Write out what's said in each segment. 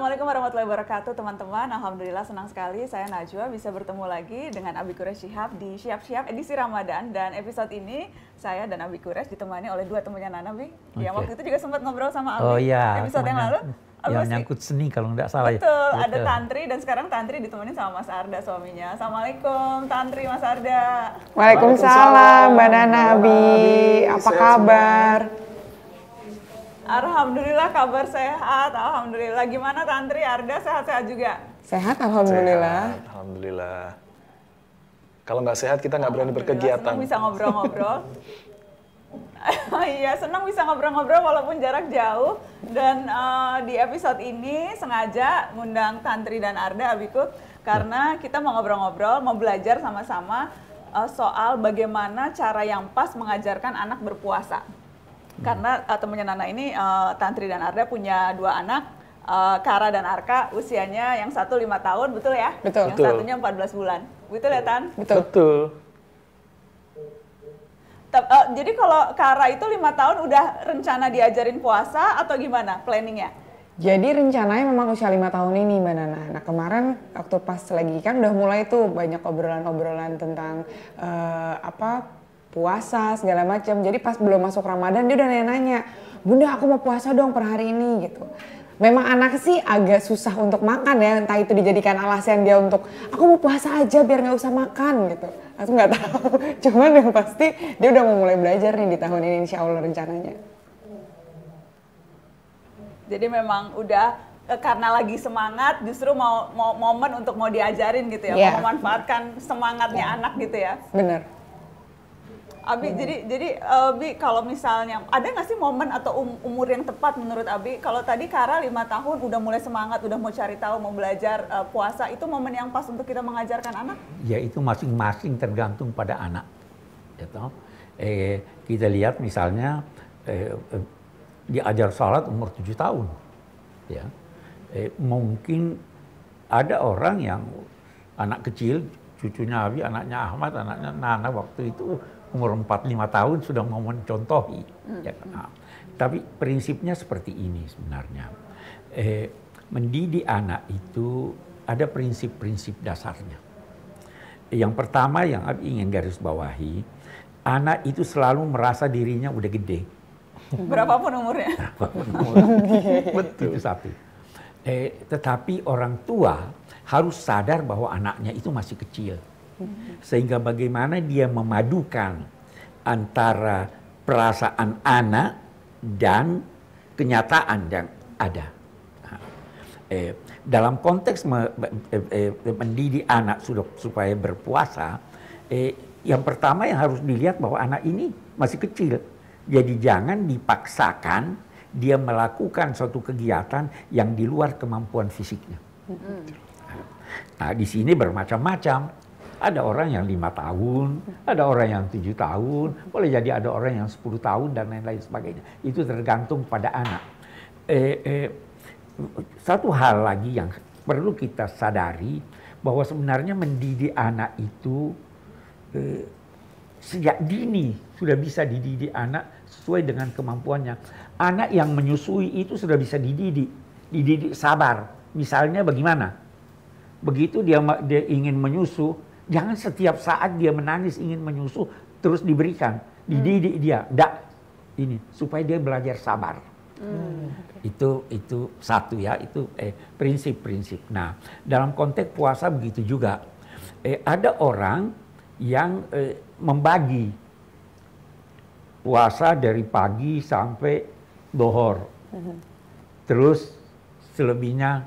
Assalamualaikum warahmatullahi wabarakatuh teman-teman. Alhamdulillah senang sekali saya Najwa bisa bertemu lagi dengan Abi Quresh Shihab di Siap Siap edisi Ramadan dan episode ini saya dan Abi Quresh ditemani oleh dua temannya Nana Bi. Okay. Yang waktu itu juga sempat ngobrol sama Abi oh, iya. episode Temanya, yang lalu. yang nyangkut seni kalau nggak salah Betul, ya. Betul, ada Tantri dan sekarang Tantri ditemani sama Mas Arda suaminya. Assalamualaikum Tantri Mas Arda. Waalaikumsalam Mbak Nana Abi, apa Sehat kabar? Semua. Alhamdulillah kabar sehat. Alhamdulillah. Gimana Tantri Arda sehat-sehat juga? Sehat, alhamdulillah. Sehat, alhamdulillah. Kalau nggak sehat kita nggak berani berkegiatan. bisa ngobrol-ngobrol. Iya, senang bisa ngobrol-ngobrol walaupun jarak jauh. Dan uh, di episode ini sengaja ngundang Tantri dan Arda Abikut karena nah. kita mau ngobrol-ngobrol, mau belajar sama-sama uh, soal bagaimana cara yang pas mengajarkan anak berpuasa karena uh, temennya Nana ini uh, Tantri dan Arda punya dua anak uh, Kara dan Arka usianya yang satu lima tahun betul ya betul yang betul. satunya belas bulan betul ya Tan betul, betul. T- uh, jadi kalau Kara itu lima tahun udah rencana diajarin puasa atau gimana planningnya jadi rencananya memang usia lima tahun ini Mbak Nana. Nah kemarin waktu pas lagi kan udah mulai tuh banyak obrolan-obrolan tentang uh, apa puasa segala macam. Jadi pas belum masuk Ramadan dia udah nanya-nanya, "Bunda, aku mau puasa dong per hari ini." gitu. Memang anak sih agak susah untuk makan ya, entah itu dijadikan alasan dia untuk aku mau puasa aja biar nggak usah makan gitu. Aku nggak tahu. Cuman yang pasti dia udah mau mulai belajar nih di tahun ini insya Allah rencananya. Jadi memang udah eh, karena lagi semangat justru mau, mau momen untuk mau diajarin gitu ya, yeah. mau memanfaatkan semangatnya yeah. anak gitu ya. Bener. Abi hmm. jadi jadi Abi eh, kalau misalnya ada nggak sih momen atau um, umur yang tepat menurut Abi kalau tadi Kara lima tahun udah mulai semangat udah mau cari tahu mau belajar uh, puasa itu momen yang pas untuk kita mengajarkan anak? Ya itu masing-masing tergantung pada anak. Ya toh? Eh, kita lihat misalnya eh, eh, diajar salat umur tujuh tahun, ya eh, mungkin ada orang yang anak kecil cucunya Abi, anaknya Ahmad, anaknya Nana waktu itu umur 4-5 tahun sudah mau mencontohi. Hmm. Ya, nah, tapi prinsipnya seperti ini sebenarnya. Eh, mendidik anak itu ada prinsip-prinsip dasarnya. Yang pertama yang aku ingin garis bawahi, anak itu selalu merasa dirinya udah gede. Berapapun umurnya. Berapapun umurnya. Betul. Itu satu. Eh, tetapi orang tua harus sadar bahwa anaknya itu masih kecil. Sehingga bagaimana dia memadukan antara perasaan anak dan kenyataan yang ada. Nah, eh, dalam konteks me, eh, eh, mendidik anak sudah supaya berpuasa, eh, yang pertama yang harus dilihat bahwa anak ini masih kecil. Jadi jangan dipaksakan dia melakukan suatu kegiatan yang di luar kemampuan fisiknya. Nah, di sini bermacam-macam ada orang yang lima tahun, ada orang yang tujuh tahun, boleh jadi ada orang yang sepuluh tahun dan lain-lain sebagainya. Itu tergantung pada anak. Eh, eh, satu hal lagi yang perlu kita sadari bahwa sebenarnya mendidik anak itu eh, sejak dini sudah bisa dididik anak sesuai dengan kemampuannya. Anak yang menyusui itu sudah bisa dididik, dididik sabar. Misalnya bagaimana? Begitu dia dia ingin menyusu, Jangan setiap saat dia menangis ingin menyusu terus diberikan. Hmm. Dididik dia, tidak Ini supaya dia belajar sabar. Hmm. Itu itu satu ya, itu eh prinsip-prinsip. Nah, dalam konteks puasa begitu juga. Eh ada orang yang eh, membagi puasa dari pagi sampai dohor. Hmm. Terus selebihnya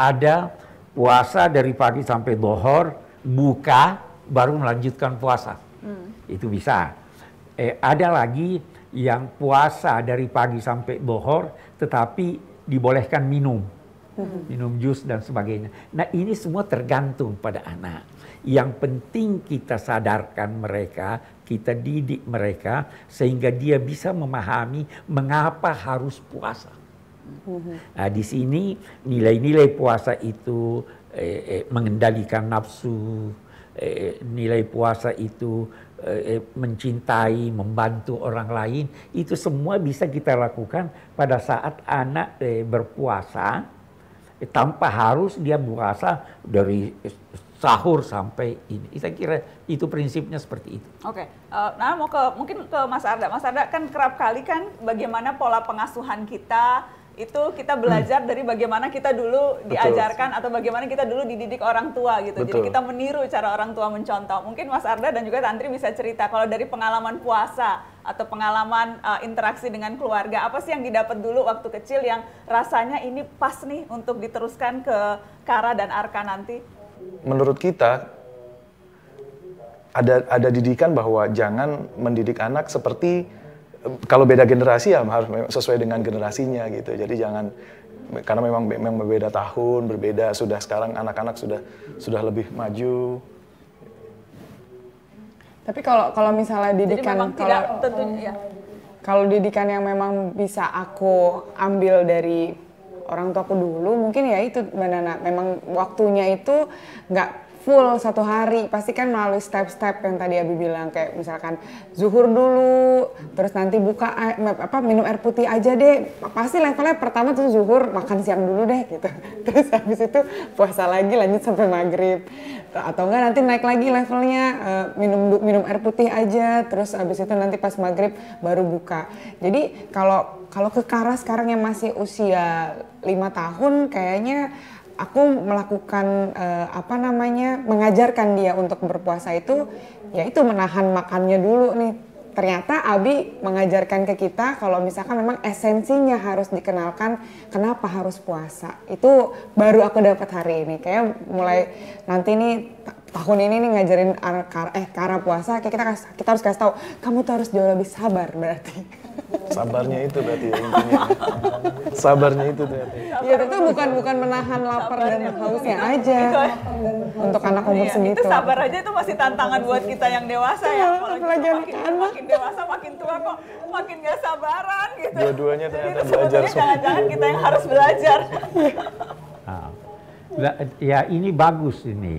ada puasa dari pagi sampai dohor buka baru melanjutkan puasa. Hmm. Itu bisa. Eh, ada lagi yang puasa dari pagi sampai bohor tetapi dibolehkan minum. Hmm. Minum jus dan sebagainya. Nah, ini semua tergantung pada anak. Yang penting kita sadarkan mereka, kita didik mereka sehingga dia bisa memahami mengapa harus puasa. Hmm. Nah, di sini nilai-nilai puasa itu eh, eh, mengendalikan nafsu, eh, eh nilai puasa itu eh, eh, mencintai, membantu orang lain, itu semua bisa kita lakukan pada saat anak eh, berpuasa eh, tanpa harus dia puasa dari sahur sampai ini. Saya kira itu prinsipnya seperti itu. Oke, okay. uh, eh, nah mau ke mungkin ke Mas Arda. Mas Arda kan kerap kali kan bagaimana pola pengasuhan kita itu kita belajar hmm. dari bagaimana kita dulu Betul. diajarkan atau bagaimana kita dulu dididik orang tua gitu. Betul. Jadi kita meniru cara orang tua mencontoh. Mungkin Mas Arda dan juga Tantri bisa cerita kalau dari pengalaman puasa atau pengalaman uh, interaksi dengan keluarga apa sih yang didapat dulu waktu kecil yang rasanya ini pas nih untuk diteruskan ke Kara dan Arka nanti? Menurut kita ada ada didikan bahwa jangan mendidik anak seperti kalau beda generasi ya harus sesuai dengan generasinya gitu. Jadi jangan karena memang memang berbeda tahun, berbeda sudah sekarang anak-anak sudah sudah lebih maju. Tapi kalau kalau misalnya didikan kalau tidak, tentu, ya. kalau didikan yang memang bisa aku ambil dari orang tuaku dulu mungkin ya itu mbak Nana memang waktunya itu nggak full satu hari pasti kan melalui step-step yang tadi Abi bilang kayak misalkan zuhur dulu terus nanti buka eh, apa minum air putih aja deh pasti levelnya pertama tuh zuhur makan siang dulu deh gitu terus habis itu puasa lagi lanjut sampai maghrib atau enggak nanti naik lagi levelnya eh, minum minum air putih aja terus habis itu nanti pas maghrib baru buka jadi kalau kalau ke Kara sekarang yang masih usia lima tahun kayaknya aku melakukan uh, apa namanya mengajarkan dia untuk berpuasa itu yaitu menahan makannya dulu nih ternyata Abi mengajarkan ke kita kalau misalkan memang esensinya harus dikenalkan kenapa harus puasa itu baru aku dapat hari ini kayak mulai nanti nih tahun ini nih ngajarin eh karena puasa kayak kita kita harus kasih tahu kamu tuh harus jauh lebih sabar berarti sabarnya itu berarti ya, intinya sabarnya itu berarti ya itu bukan bukan menahan lapar sabar dan hausnya aja untuk anak umur iya, segitu itu sabar aja itu masih tantangan buat kita yang dewasa ya iya, apalagi makin, makin dewasa makin tua kok makin gak sabaran gitu dua-duanya ternyata Jadi, belajar jangan-jangan kita yang harus belajar nah, ya ini bagus ini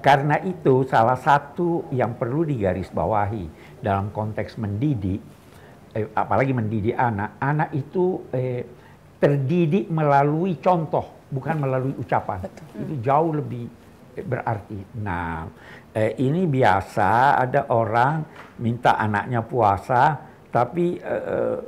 karena itu salah satu yang perlu digarisbawahi dalam konteks mendidik eh, apalagi mendidik anak, anak itu eh, terdidik melalui contoh, bukan melalui ucapan. Betul. Itu jauh lebih eh, berarti. Nah, eh, ini biasa ada orang minta anaknya puasa, tapi eh, eh,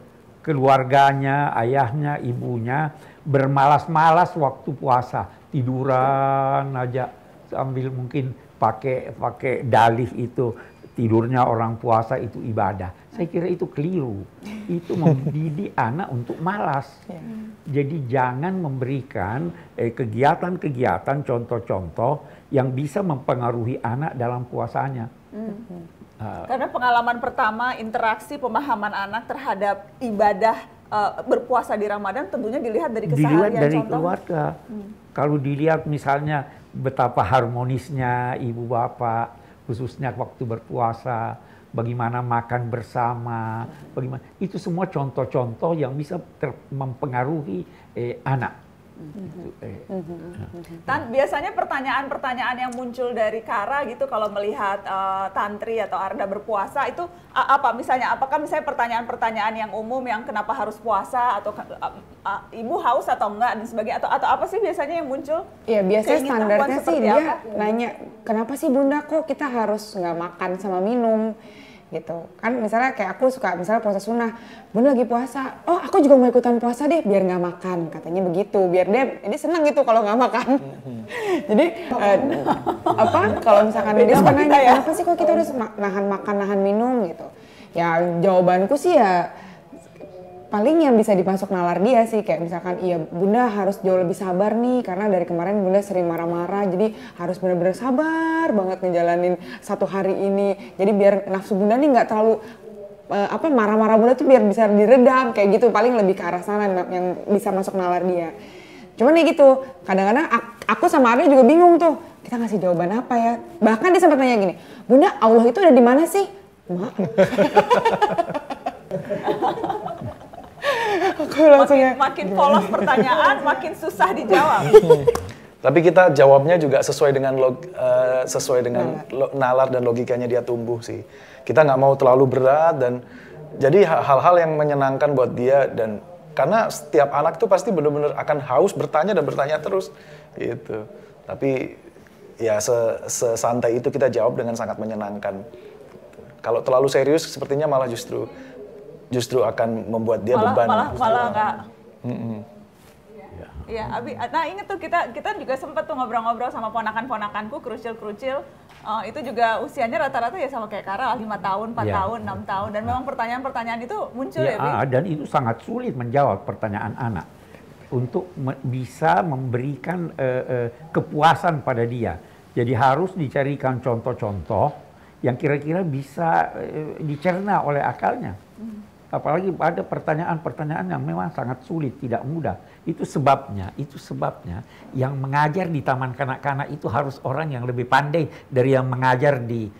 keluarganya, ayahnya, ibunya bermalas-malas waktu puasa, tiduran aja sambil mungkin pakai pakai dalih itu tidurnya orang puasa itu ibadah. Saya kira itu keliru. Itu mendidik anak untuk malas. Ya. Jadi jangan memberikan eh, kegiatan-kegiatan, eh, contoh-contoh yang bisa mempengaruhi anak dalam puasanya. -hmm. uh, Karena pengalaman pertama interaksi pemahaman anak terhadap ibadah uh, berpuasa di Ramadan tentunya dilihat dari keseharian. Dilihat dari contoh. keluarga. Hmm. Kalau dilihat misalnya betapa harmonisnya ibu bapak, khususnya waktu berpuasa, bagaimana makan bersama, bagaimana itu semua contoh-contoh yang bisa mempengaruhi eh, anak. Gitu. Eh. Mm-hmm. Tan biasanya pertanyaan-pertanyaan yang muncul dari Kara gitu kalau melihat uh, Tantri atau Arda berpuasa itu apa misalnya apakah misalnya pertanyaan-pertanyaan yang umum yang kenapa harus puasa atau uh, uh, ibu haus atau enggak dan sebagainya atau atau apa sih biasanya yang muncul? Iya biasanya gitu, standarnya sih dia apa? nanya kenapa sih bunda kok kita harus nggak makan sama minum? gitu kan misalnya kayak aku suka misalnya puasa sunnah bener lagi puasa oh aku juga mau ikutan puasa deh biar nggak makan katanya begitu biar dia ini seneng gitu kalau nggak makan jadi eh, apa kalau misalkan dia suka nanya ya. kenapa sih kok kita harus nahan makan nahan minum gitu ya jawabanku sih ya paling yang bisa dimasuk nalar dia sih kayak misalkan iya bunda harus jauh lebih sabar nih karena dari kemarin bunda sering marah-marah jadi harus benar-benar sabar banget ngejalanin satu hari ini jadi biar nafsu bunda nih nggak terlalu eh, apa marah-marah bunda tuh biar bisa diredam kayak gitu paling lebih ke arah sana yang bisa masuk nalar dia cuman ya gitu kadang-kadang aku sama Arya juga bingung tuh kita ngasih jawaban apa ya bahkan dia sempat nanya gini bunda Allah itu ada di mana sih mak makin, makin polos pertanyaan, makin susah dijawab. Hmm. Tapi kita jawabnya juga sesuai dengan log, uh, sesuai dengan lo, nalar dan logikanya dia tumbuh sih. Kita nggak mau terlalu berat dan jadi hal-hal yang menyenangkan buat dia dan karena setiap anak tuh pasti benar-benar akan haus bertanya dan bertanya terus gitu. Tapi ya sesantai itu kita jawab dengan sangat menyenangkan. Kalau terlalu serius sepertinya malah justru justru akan membuat dia malah, beban. Malah, malah nggak. Iya, -mm. Ya. ya, Abi. Nah ini tuh kita kita juga sempat tuh ngobrol-ngobrol sama ponakan-ponakanku, kerucil-kerucil. Uh, eh, itu juga usianya rata-rata ya sama kayak Kara, 5 tahun, 4 ya. tahun, 6 tahun. Dan memang pertanyaan-pertanyaan itu muncul iya, ya, ya Abi? Ah, dan itu sangat sulit menjawab pertanyaan anak. Untuk me bisa memberikan uh, uh, kepuasan pada dia. Jadi harus dicarikan contoh-contoh yang kira-kira bisa uh, dicerna oleh akalnya. Hmm apalagi ada pertanyaan-pertanyaan yang memang sangat sulit, tidak mudah. Itu sebabnya, itu sebabnya yang mengajar di taman kanak-kanak itu harus orang yang lebih pandai dari yang mengajar di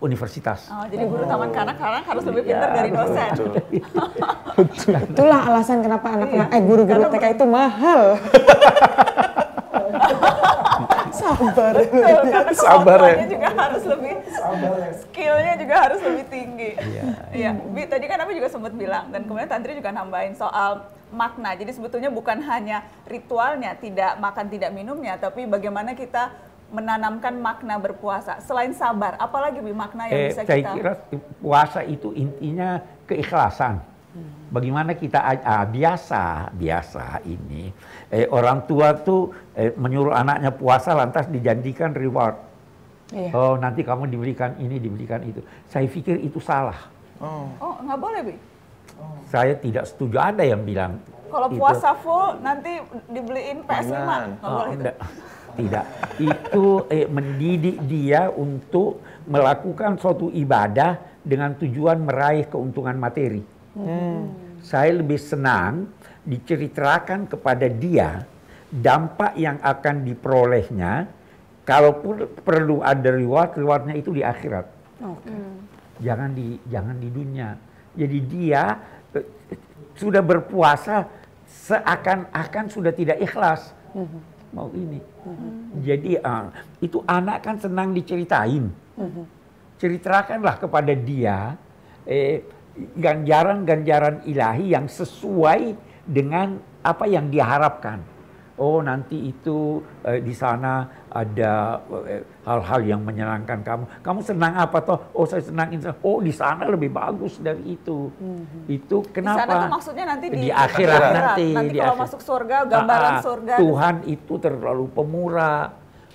universitas. Oh, jadi guru oh. taman kanak-kanak harus lebih iya. pintar ya, dari dosen. Betul. Itulah alasan kenapa anak-anak eh guru-guru TK itu mahal. sabar Betul, iya, sabar ya. juga harus lebih sabar ya. skillnya juga harus lebih tinggi iya yeah. Bi, tadi kan aku juga sempat bilang dan kemudian Tantri juga nambahin soal makna jadi sebetulnya bukan hanya ritualnya tidak makan tidak minumnya tapi bagaimana kita menanamkan makna berpuasa selain sabar apalagi Bi makna yang eh, bisa kita saya kira puasa itu intinya keikhlasan Bagaimana kita ah, biasa biasa ini eh, orang tua tuh eh, menyuruh anaknya puasa lantas dijanjikan reward. Iya. Oh nanti kamu diberikan ini diberikan itu. Saya pikir itu salah. Oh, oh nggak boleh bi. Oh. Saya tidak setuju ada yang bilang. Kalau puasa full nanti dibeliin PS5 nggak oh, boleh Enggak. Tidak. itu eh, mendidik dia untuk melakukan suatu ibadah dengan tujuan meraih keuntungan materi. Hmm. Saya lebih senang diceritakan kepada dia dampak yang akan diperolehnya, kalaupun perlu ada reward, rewardnya itu di akhirat. Okay. Mm. Jangan di jangan di dunia. Jadi dia eh, eh, sudah berpuasa seakan-akan sudah tidak ikhlas hmm. mau ini. Hmm. Jadi uh, itu anak kan senang diceritain. Hmm. Ceritakanlah kepada dia eh, ganjaran-ganjaran ilahi yang sesuai dengan apa yang diharapkan. Oh nanti itu eh, di sana ada eh, hal-hal eh, yang menyenangkan kamu. Kamu senang apa toh? Oh saya senang ini. Oh di sana lebih bagus dari itu. Hmm. Itu kenapa? Di sana tuh nanti di, di akhirat, akhirat nanti. Nanti di kalau akhirat. masuk surga gambaran ah, ah. surga. Tuhan itu terlalu pemurah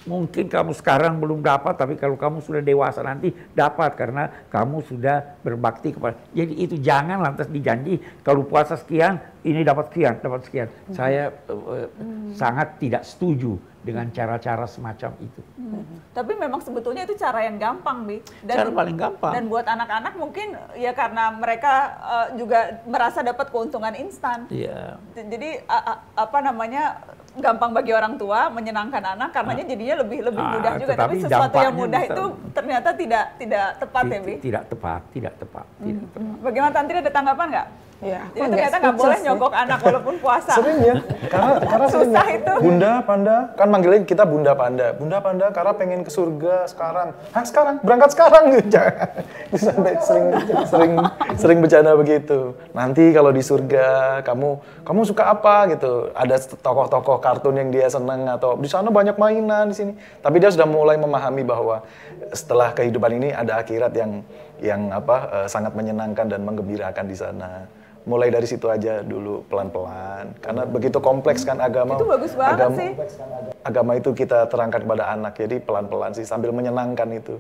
Mungkin kamu sekarang belum dapat, tapi kalau kamu sudah dewasa nanti dapat karena kamu sudah berbakti kepada. Jadi itu jangan lantas dijanji kalau puasa sekian, ini dapat sekian, dapat sekian. Hmm. Saya uh, hmm. sangat tidak setuju dengan cara-cara semacam itu. Hmm. Tapi memang sebetulnya itu cara yang gampang, Bi. Dan, cara paling gampang. Dan buat anak-anak mungkin ya karena mereka uh, juga merasa dapat keuntungan instan. Iya. Yeah. Jadi uh, uh, apa namanya gampang bagi orang tua menyenangkan anak karenanya ah. jadinya lebih lebih ah, mudah juga tapi sesuatu yang mudah itu ternyata tidak tidak tepat ya Tidak tepat, tidak tepat, tidak hmm, tepat. Hmm. Bagaimana tante ada tanggapan nggak? Ya, ternyata nggak boleh nyogok ya. anak walaupun puasa. Sering ya, karena karena susah sering, ya. itu. Bunda Panda kan manggilin kita Bunda Panda. Bunda Panda karena pengen ke surga sekarang. Hah sekarang? Berangkat sekarang gitu. Sampai sering sering sering bercanda begitu. Nanti kalau di surga kamu kamu suka apa gitu? Ada tokoh-tokoh kartun yang dia seneng atau di sana banyak mainan di sini. Tapi dia sudah mulai memahami bahwa setelah kehidupan ini ada akhirat yang yang apa eh, sangat menyenangkan dan menggembirakan di sana mulai dari situ aja dulu pelan-pelan karena begitu kompleks kan agama itu bagus banget agama, sih agama itu kita terangkan kepada anak jadi pelan-pelan sih sambil menyenangkan itu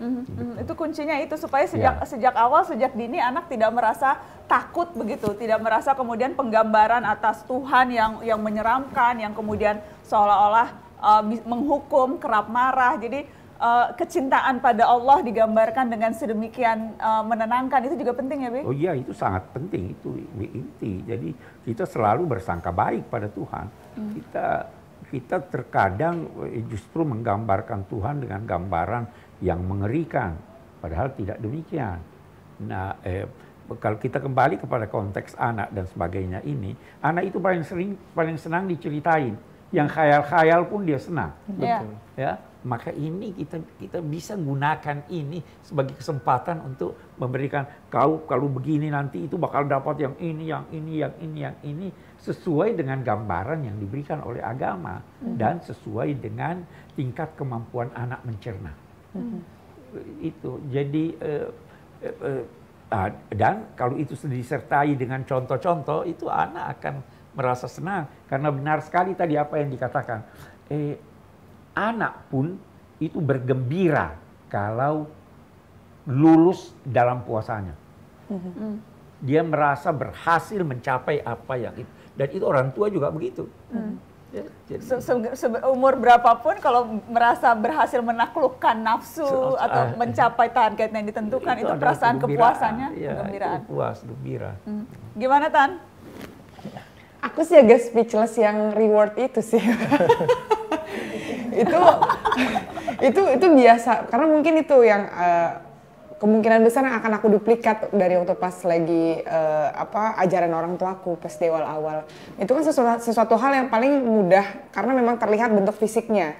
Mm -hmm. Itu kuncinya itu supaya sejak yeah. sejak awal sejak dini anak tidak merasa takut begitu, tidak merasa kemudian penggambaran atas Tuhan yang yang menyeramkan, yang kemudian seolah-olah uh, menghukum, kerap marah. Jadi uh, kecintaan pada Allah digambarkan dengan sedemikian uh, menenangkan itu juga penting ya, Bi? Oh iya, itu sangat penting itu inti. Jadi kita selalu bersangka baik pada Tuhan. Hmm. Kita kita terkadang eh, justru menggambarkan Tuhan dengan gambaran yang mengerikan, padahal tidak demikian. Nah, eh, kalau kita kembali kepada konteks anak dan sebagainya ini, anak itu paling sering paling senang diceritain yang khayal-khayal pun dia senang. Iya. Betul. Ya, maka ini kita kita bisa gunakan ini sebagai kesempatan untuk memberikan kau kalau begini nanti itu bakal dapat yang ini, yang ini, yang ini, yang ini sesuai dengan gambaran yang diberikan oleh agama hmm dan sesuai dengan tingkat kemampuan anak mencerna. hmm Itu. Jadi uh, uh, uh, dan kalau itu disertai dengan contoh-contoh itu anak akan merasa senang karena benar sekali tadi apa yang dikatakan. Eh, anak pun itu bergembira kalau lulus dalam puasanya. Mm-hmm. Dia merasa berhasil mencapai apa yang itu. Dan itu orang tua juga begitu. Hmm. jadi, se umur berapapun kalau merasa berhasil menaklukkan nafsu so, ah, atau ah, mencapai target yang ditentukan itu, itu perasaan kepuasannya ya, kegembiraan. Itu puas, gembira. Hmm. Gimana Tan? aku sih agak speechless yang reward itu sih itu itu itu biasa karena mungkin itu yang uh, kemungkinan besar yang akan aku duplikat dari waktu pas lagi uh, apa ajaran orang tuaku pas di awal-awal itu kan sesuatu sesuatu hal yang paling mudah karena memang terlihat bentuk fisiknya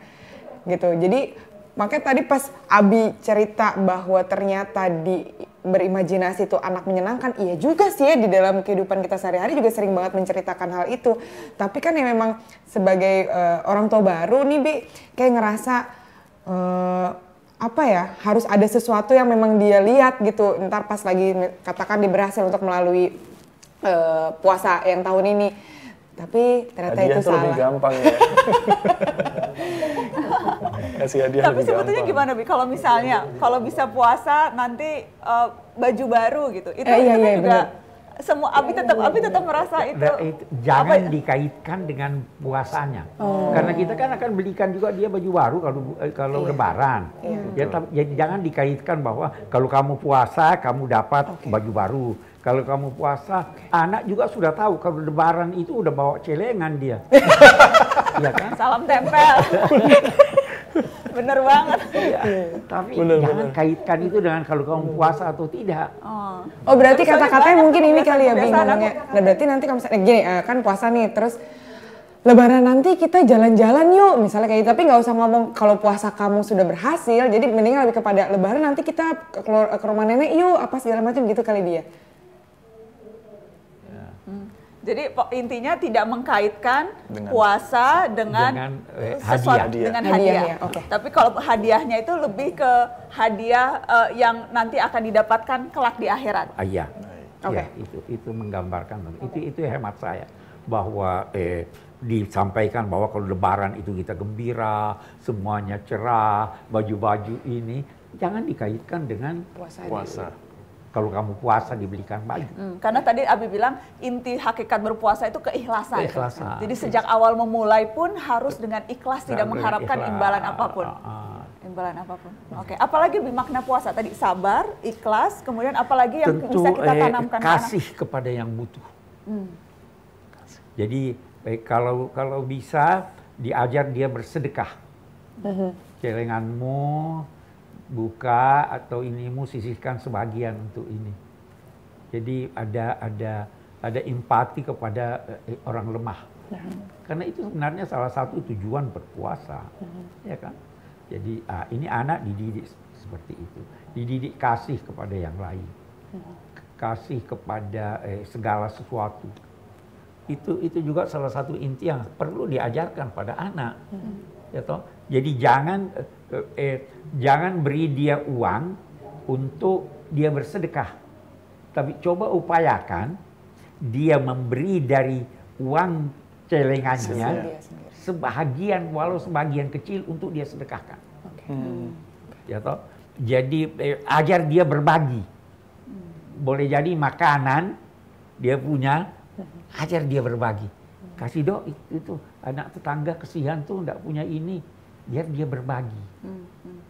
gitu jadi makanya tadi pas Abi cerita bahwa ternyata di berimajinasi itu anak menyenangkan iya juga sih ya di dalam kehidupan kita sehari-hari juga sering banget menceritakan hal itu tapi kan ya memang sebagai uh, orang tua baru nih bi kayak ngerasa uh, apa ya harus ada sesuatu yang memang dia lihat gitu ntar pas lagi katakan diberhasil untuk melalui uh, puasa yang tahun ini tapi ternyata Hadiah itu salah. lebih gampang ya. Kasih hadiah Tapi sebetulnya gimana Bi kalau misalnya iya, iya, iya. kalau bisa puasa nanti uh, baju baru gitu. Itu, eh, iya, itu iya, juga bener semua Abi tetap Abi tetap merasa nah, nah, itu jangan apa? dikaitkan dengan puasanya oh. karena kita kan akan belikan juga dia baju baru kalau eh, kalau iya. lebaran iya. ya, ya jangan dikaitkan bahwa kalau kamu puasa kamu dapat okay. baju baru kalau kamu puasa okay. anak juga sudah tahu kalau lebaran itu udah bawa celengan dia ya kan salam tempel Bener banget. Ya, tapi bener, jangan bener. kaitkan itu dengan kalau kamu puasa atau tidak. Oh, oh berarti kata-katanya mungkin ini kali ya, bingungnya. Nah, berarti nanti kamu misalnya eh, gini, eh, kan puasa nih, terus Lebaran nanti kita jalan-jalan yuk, misalnya kayak gitu. Tapi nggak usah ngomong kalau puasa kamu sudah berhasil. Jadi mendingan lebih kepada Lebaran nanti kita ke, ke rumah nenek yuk, apa segala macam gitu kali dia. Jadi intinya tidak mengkaitkan dengan, puasa dengan, dengan eh, sesuatu hadiah. dengan hadiah. hadiah. Okay. Tapi kalau hadiahnya itu lebih ke hadiah uh, yang nanti akan didapatkan kelak di akhirat. Uh, iya. Okay. Ya, itu itu menggambarkan okay. itu itu hemat saya bahwa eh, disampaikan bahwa kalau lebaran itu kita gembira, semuanya cerah, baju-baju ini jangan dikaitkan dengan puasa. puasa kalau kamu puasa dibelikan baju. Hmm, karena tadi Abi bilang inti hakikat berpuasa itu keikhlasan. keikhlasan. Jadi sejak awal memulai pun harus dengan ikhlas tidak mengharapkan ikhlas. imbalan apapun. Ah, ah. Imbalan apapun. Oke, okay. apalagi makna puasa tadi sabar, ikhlas, kemudian apalagi yang Tentu, bisa kita eh, tanamkan eh, kasih mana? kepada yang butuh. Hmm. Jadi eh, kalau kalau bisa diajar dia bersedekah. Celenganmu buka atau inimu sisihkan sebagian untuk ini. Jadi ada ada ada empati kepada eh, eh, orang lemah. Karena itu sebenarnya salah satu tujuan berpuasa, ya kan? Jadi ah, ini anak dididik seperti itu, dididik kasih kepada yang lain, kasih kepada eh, segala sesuatu. Itu itu juga salah satu inti yang perlu diajarkan pada anak ya toh. Jadi jangan eh, eh, jangan beri dia uang untuk dia bersedekah. Tapi coba upayakan dia memberi dari uang celengannya sebagian walau sebagian kecil untuk dia sedekahkan. Okay. Hmm. Ya toh. Jadi eh, ajar dia berbagi. Boleh jadi makanan dia punya, ajar dia berbagi. Kasih dong itu anak tetangga kesihan tuh nggak punya ini biar dia berbagi. Hmm, hmm.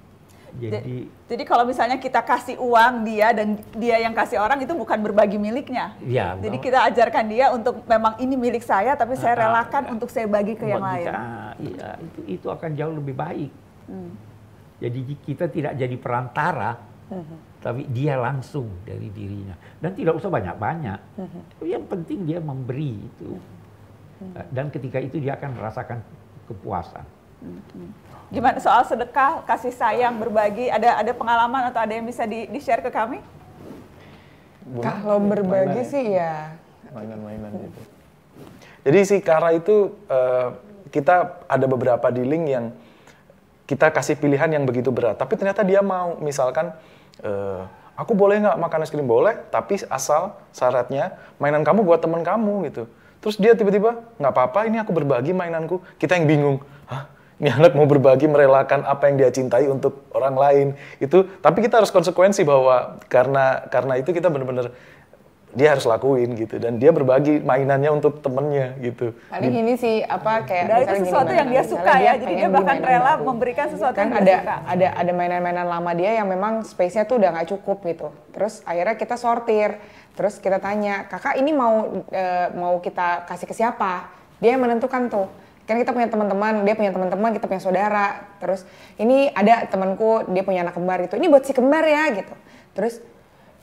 Jadi, jadi kalau misalnya kita kasih uang dia dan dia yang kasih orang itu bukan berbagi miliknya. Ya, jadi kita ajarkan dia untuk memang ini milik saya tapi saya ah, relakan uh, untuk saya bagi ke yang lain. Ah, iya, itu itu akan jauh lebih baik. Hmm. Jadi kita tidak jadi perantara, hmm. tapi dia langsung dari dirinya dan tidak usah banyak-banyak. Tapi hmm. Yang penting dia memberi itu. Uh-huh. Eh, dan ketika itu dia akan merasakan kepuasan. Mm-hmm. Gimana soal sedekah, kasih sayang, berbagi, ada ada pengalaman atau ada yang bisa di, di share ke kami? Kalau berbagi mainan, ya. sih ya mainan-mainan gitu. Jadi si Kara itu uh, kita ada beberapa dealing yang kita kasih pilihan yang begitu berat, tapi ternyata dia mau misalkan uh, aku boleh nggak makan es krim boleh, tapi asal syaratnya mainan kamu buat teman kamu gitu. Terus dia tiba-tiba, nggak apa-apa ini aku berbagi mainanku. Kita yang bingung, hah? Ini anak mau berbagi merelakan apa yang dia cintai untuk orang lain. Itu tapi kita harus konsekuensi bahwa karena karena itu kita benar-benar dia harus lakuin gitu dan dia berbagi mainannya untuk temennya gitu. Paling ini sih apa kayak dari itu sesuatu yang dia suka ya, jadi dia bahkan rela aku. memberikan kan sesuatu kan yang ada, dia suka. Ada ada mainan-mainan lama dia yang memang space-nya tuh udah nggak cukup gitu. Terus akhirnya kita sortir Terus kita tanya, kakak ini mau e, mau kita kasih ke siapa? Dia yang menentukan tuh. Kan kita punya teman-teman, dia punya teman-teman, kita punya saudara. Terus ini ada temanku, dia punya anak kembar gitu Ini buat si kembar ya gitu. Terus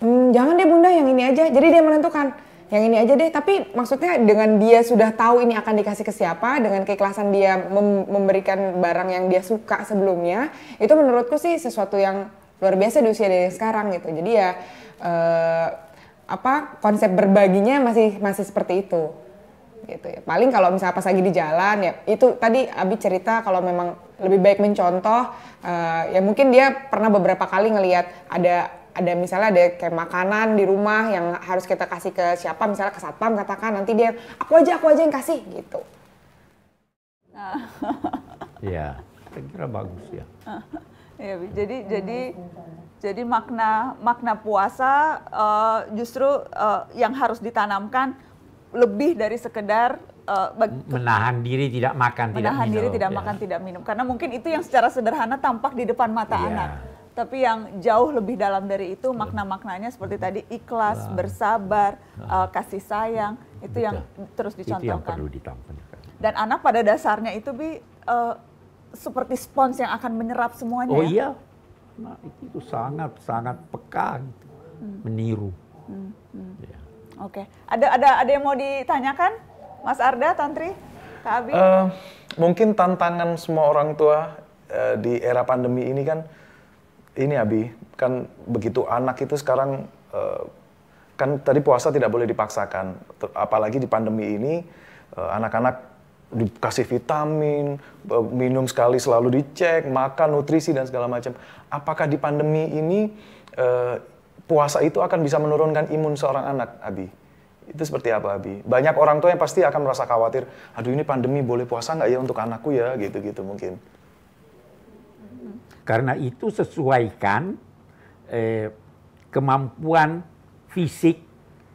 hmm, jangan deh bunda yang ini aja. Jadi dia menentukan yang ini aja deh. Tapi maksudnya dengan dia sudah tahu ini akan dikasih ke siapa, dengan keikhlasan dia mem memberikan barang yang dia suka sebelumnya, itu menurutku sih sesuatu yang luar biasa di usia dari sekarang gitu. Jadi ya. E, apa konsep berbaginya masih masih seperti itu gitu ya paling kalau misalnya pas lagi di jalan ya itu tadi Abi cerita kalau memang lebih baik mencontoh uh, ya mungkin dia pernah beberapa kali ngelihat ada ada misalnya ada kayak makanan di rumah yang harus kita kasih ke siapa misalnya ke satpam katakan nanti dia aku aja aku aja yang kasih gitu ya saya kira bagus ya. Ah. Ya, jadi hmm, jadi jadi makna makna puasa uh, justru uh, yang harus ditanamkan lebih dari sekedar uh, menahan diri tidak makan, menahan tidak minum. diri tidak yeah. makan, tidak minum. Karena mungkin itu yang secara sederhana tampak di depan mata yeah. anak. Tapi yang jauh lebih dalam dari itu makna-maknanya seperti tadi ikhlas, nah. bersabar, nah. Uh, kasih sayang, itu Betul. yang terus dicontohkan. Itu yang perlu Dan anak pada dasarnya itu bi uh, seperti spons yang akan menyerap semuanya. Oh ya? iya, nah, itu sangat sangat peka gitu, hmm. meniru. Hmm. Hmm. Ya. Oke, okay. ada ada ada yang mau ditanyakan, Mas Arda, Tantri, Kak Abi? Uh, mungkin tantangan semua orang tua uh, di era pandemi ini kan, ini Abi, kan begitu anak itu sekarang uh, kan tadi puasa tidak boleh dipaksakan, apalagi di pandemi ini anak-anak anak -anak dikasih vitamin, eh, minum sekali selalu dicek, makan nutrisi dan segala macam. Apakah di pandemi ini eh, puasa itu akan bisa menurunkan imun seorang anak, Abi? Itu seperti apa, Abi? Banyak orang tua yang pasti akan merasa khawatir, aduh ini pandemi boleh puasa nggak ya untuk anakku ya, gitu-gitu mungkin. Hmm. Karena itu sesuaikan eh, kemampuan fisik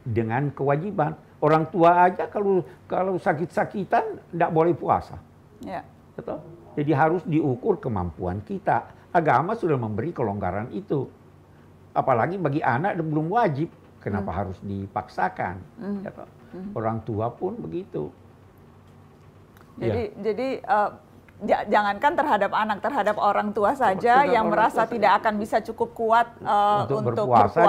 dengan kewajiban Orang tua aja kalau kalau sakit-sakitan tidak boleh puasa. Ya. Betul? Jadi harus diukur kemampuan kita. Agama sudah memberi kelonggaran itu. Apalagi bagi anak belum wajib, kenapa hmm. harus dipaksakan? Hmm. Hmm. Orang tua pun begitu. Jadi ya. jadi uh, jangankan terhadap anak, terhadap orang tua saja terhadap yang merasa tua tidak ya. akan bisa cukup kuat uh, untuk, untuk berpuasa, berpuasa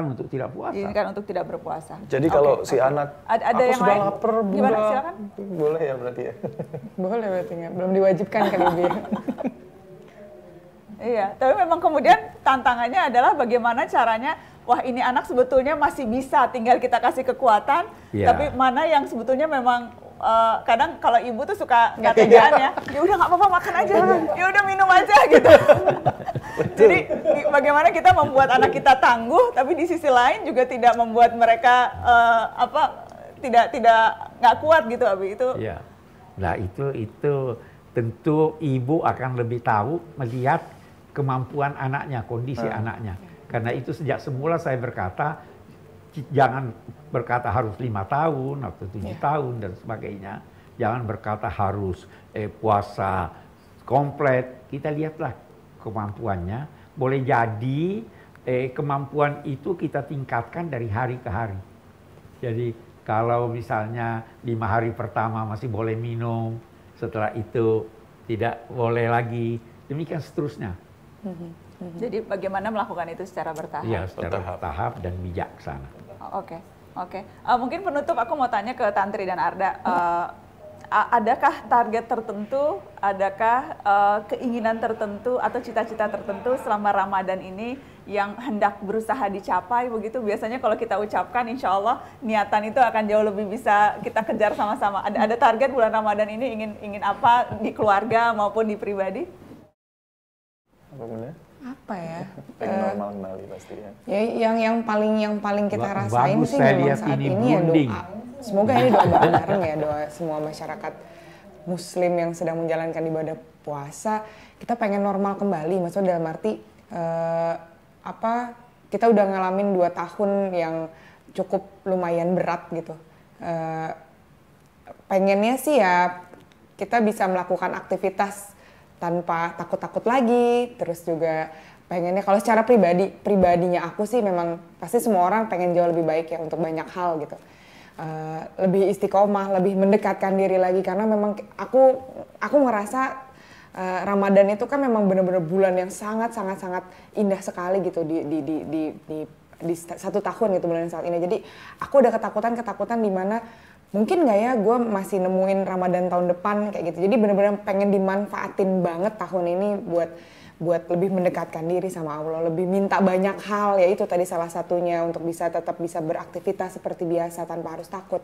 untuk tidak puasa. Diizinkan untuk tidak berpuasa. Jadi okay, kalau si anak ada, ada aku yang sudah lain? lapar, Gimana silakan? Boleh ya berarti ya. Boleh berarti ya. Belum diwajibkan kali dia. iya, tapi memang kemudian tantangannya adalah bagaimana caranya wah ini anak sebetulnya masih bisa tinggal kita kasih kekuatan yeah. tapi mana yang sebetulnya memang uh, kadang kalau ibu tuh suka nggak tegaan ya, ya udah nggak apa-apa makan aja, iya. ya udah minum aja gitu. Jadi bagaimana kita membuat anak kita tangguh, tapi di sisi lain juga tidak membuat mereka uh, apa tidak tidak nggak kuat gitu abi itu. Ya. Nah itu itu tentu ibu akan lebih tahu melihat kemampuan anaknya, kondisi hmm. anaknya. Karena itu sejak semula saya berkata jangan berkata harus lima tahun atau tujuh yeah. tahun dan sebagainya. Jangan berkata harus eh, puasa komplit. Kita lihatlah kemampuannya. Boleh jadi eh, kemampuan itu kita tingkatkan dari hari ke hari. Jadi kalau misalnya lima hari pertama masih boleh minum, setelah itu tidak boleh lagi. Demikian seterusnya. Mm -hmm hmm Jadi bagaimana melakukan itu secara bertahap? Iya, secara bertahap, dan bijaksana. Oke, okay, oke. Okay. Uh, eh, mungkin penutup aku mau tanya ke Tantri dan Arda. Uh, adakah target tertentu, adakah uh, keinginan tertentu atau cita-cita tertentu selama Ramadan ini yang hendak berusaha dicapai begitu? Biasanya kalau kita ucapkan, insya Allah niatan itu akan jauh lebih bisa kita kejar sama-sama. Ada, ada target bulan Ramadan ini ingin ingin apa di keluarga maupun di pribadi? Apa benar? apa ya? Yang eh, normal kembali pasti ya. ya. Yang yang paling yang paling kita Bagus rasain sih memang saat ini, ini ya doa. Semoga ini doa bareng ya doa semua masyarakat Muslim yang sedang menjalankan ibadah puasa. Kita pengen normal kembali, maksudnya dalam arti uh, apa? Kita udah ngalamin dua tahun yang cukup lumayan berat gitu. Uh, pengennya sih ya kita bisa melakukan aktivitas tanpa takut-takut lagi terus juga pengennya kalau secara pribadi pribadinya aku sih memang pasti semua orang pengen jauh lebih baik ya untuk banyak hal gitu uh, lebih istiqomah lebih mendekatkan diri lagi karena memang aku aku ngerasa uh, Ramadan itu kan memang benar-benar bulan yang sangat sangat sangat indah sekali gitu di di di di, di, di satu tahun gitu bulan yang saat ini jadi aku ada ketakutan ketakutan di mana mungkin nggak ya gue masih nemuin Ramadan tahun depan kayak gitu. Jadi bener-bener pengen dimanfaatin banget tahun ini buat buat lebih mendekatkan diri sama Allah, lebih minta banyak hal ya itu tadi salah satunya untuk bisa tetap bisa beraktivitas seperti biasa tanpa harus takut.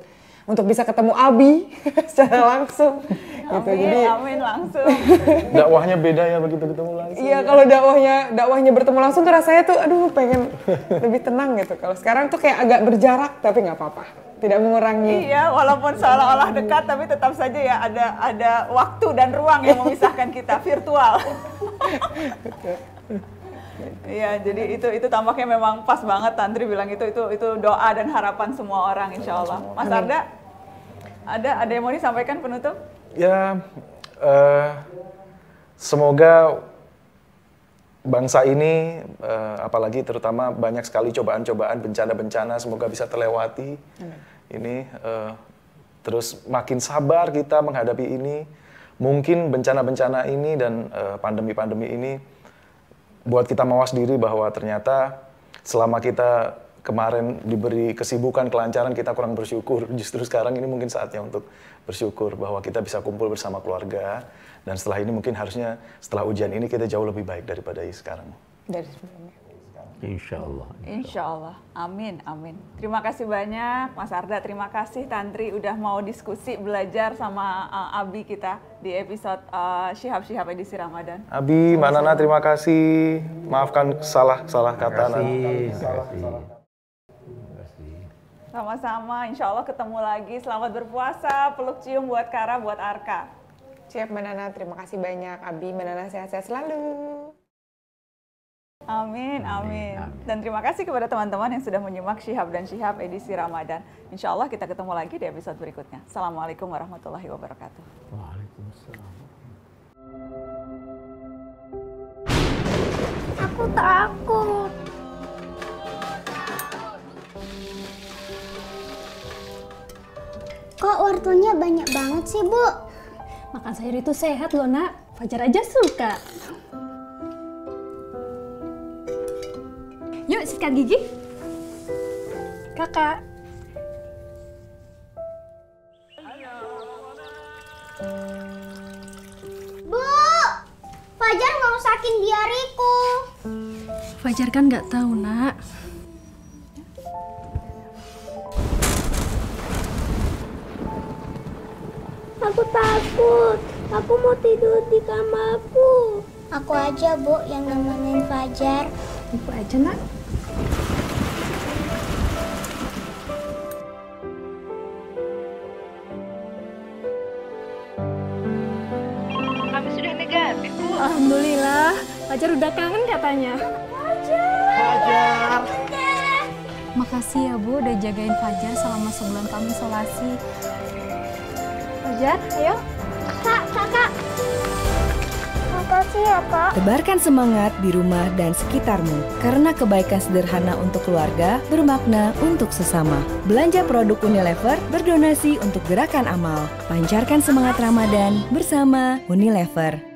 Untuk bisa ketemu Abi secara langsung ya gitu. Jadi amin langsung. dakwahnya beda ya begitu ketemu langsung. Iya, kalau dakwahnya dakwahnya bertemu langsung tuh rasanya tuh aduh pengen lebih tenang gitu. Kalau sekarang tuh kayak agak berjarak tapi nggak apa-apa tidak mengurangi. Iya, walaupun seolah-olah dekat tapi tetap saja ya ada ada waktu dan ruang yang memisahkan kita virtual. Iya, jadi itu itu tampaknya memang pas banget Tantri bilang itu itu itu doa dan harapan semua orang insya Allah. Mas Arda, ada ada yang mau disampaikan penutup? Ya, uh, semoga bangsa ini, uh, apalagi terutama banyak sekali cobaan-cobaan bencana-bencana, semoga bisa terlewati. Amin. Ini uh, terus makin sabar kita menghadapi ini. Mungkin bencana-bencana ini dan eh, pandemi-pandemi uh, ini buat kita mawas diri bahwa ternyata selama kita kemarin diberi kesibukan, kelancaran, kita kurang bersyukur. Justru sekarang ini mungkin saatnya untuk bersyukur bahwa kita bisa kumpul bersama keluarga. Dan setelah ini mungkin harusnya setelah ujian ini kita jauh lebih baik daripada sekarang. Dari sebelumnya. Insya Allah. Insya Allah. Amin, amin. Terima kasih banyak Mas Arda. Terima kasih Tantri udah mau diskusi, belajar sama uh, Abi kita di episode uh, eh, Shihab Shihab edisi Ramadan. Abi, Mbak Nana terima kasih. Maafkan salah-salah kata. Terima kasih. Sama-sama, insya Allah ketemu lagi. Selamat berpuasa, peluk cium buat Kara, buat Arka. Chef Manana, terima kasih banyak. Abi, Manana sehat-sehat selalu. Amin, amin, amin. Dan terima kasih kepada teman-teman yang sudah menyimak Syihab dan Syihab edisi Ramadan. Insya Allah kita ketemu lagi di episode berikutnya. Assalamualaikum warahmatullahi wabarakatuh. Waalaikumsalam. Aku takut. Kok wortelnya banyak banget sih, Bu? Makan sayur itu sehat loh, nak. Fajar aja suka. Yuk, sikat gigi. Kakak. Bu, Fajar mau sakin diariku. Fajar kan nggak tahu, nak. Aku takut. Aku mau tidur di kamarku. Aku aja, Bu, yang nemenin Fajar. Ibu aja, Nak. Kami sudah negatif, Bu. Alhamdulillah. Fajar udah kangen katanya. Fajar. Makasih ya Bu udah jagain Fajar selama sebulan kami isolasi aja. Ayo. Kak, kak, Makasih ya, Kak. Tebarkan semangat di rumah dan sekitarmu. Karena kebaikan sederhana untuk keluarga bermakna untuk sesama. Belanja produk Unilever, berdonasi untuk gerakan amal. Pancarkan semangat Ramadan bersama Unilever.